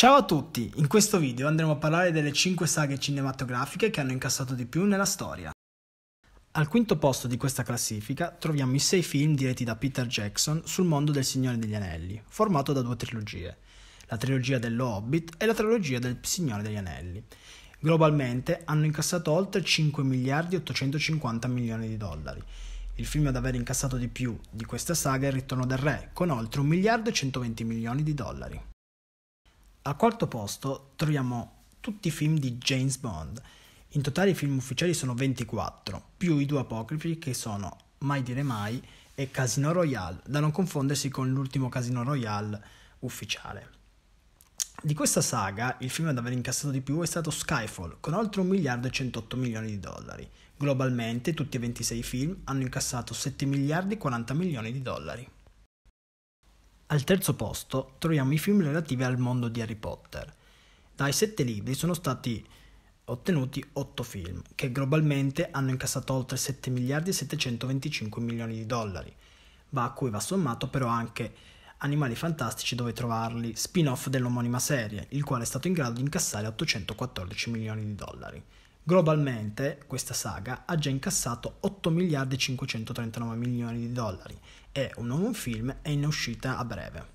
Ciao a tutti, in questo video andremo a parlare delle 5 saghe cinematografiche che hanno incassato di più nella storia. Al quinto posto di questa classifica troviamo i 6 film diretti da Peter Jackson sul mondo del Signore degli Anelli, formato da due trilogie, la trilogia dello Hobbit e la trilogia del Signore degli Anelli. Globalmente hanno incassato oltre 5 miliardi e 850 milioni di dollari. Il film ad aver incassato di più di questa saga è Il Ritorno del Re, con oltre 1 miliardo e 120 milioni di dollari. Al quarto posto troviamo tutti i film di James Bond. In totale i film ufficiali sono 24, più i due apocrifi che sono Mai dire mai e Casino Royale, da non confondersi con l'ultimo Casino Royale ufficiale. Di questa saga, il film ad aver incassato di più è stato Skyfall, con oltre 1 miliardo e 108 milioni di dollari. Globalmente, tutti e 26 film hanno incassato 7 miliardi e 40 milioni di dollari. Al terzo posto troviamo i film relativi al mondo di Harry Potter. Dai sette libri sono stati ottenuti otto film, che globalmente hanno incassato oltre 7 miliardi e 725 milioni di dollari, ma a cui va sommato però anche Animali Fantastici dove trovarli, spin-off dell'omonima serie, il quale è stato in grado di incassare 814 milioni di dollari. Globalmente questa saga ha già incassato 8 miliardi e 539 milioni di dollari e un nuovo film è in uscita a breve.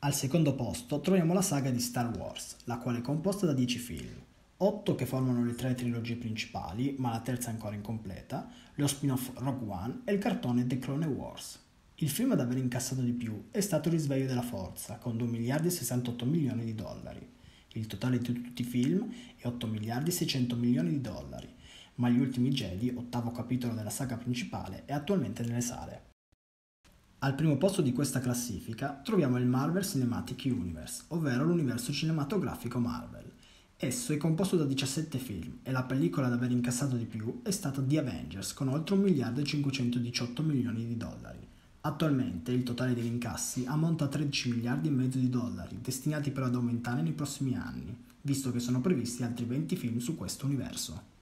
Al secondo posto troviamo la saga di Star Wars, la quale è composta da 10 film, 8 che formano le tre trilogie principali, ma la terza è ancora incompleta, lo spin-off Rogue One e il cartone The Clone Wars. Il film ad aver incassato di più è stato Risveglio della Forza, con 2 miliardi e 68 milioni di dollari il totale di tutti i film è 8 miliardi e 600 milioni di dollari, ma Gli Ultimi Jedi, ottavo capitolo della saga principale, è attualmente nelle sale. Al primo posto di questa classifica troviamo il Marvel Cinematic Universe, ovvero l'universo cinematografico Marvel. Esso è composto da 17 film e la pellicola ad aver incassato di più è stata The Avengers con oltre 1 miliardo e 518 milioni di dollari. Attualmente il totale degli incassi ammonta a 13 miliardi e mezzo di dollari, destinati però ad aumentare nei prossimi anni, visto che sono previsti altri 20 film su questo universo.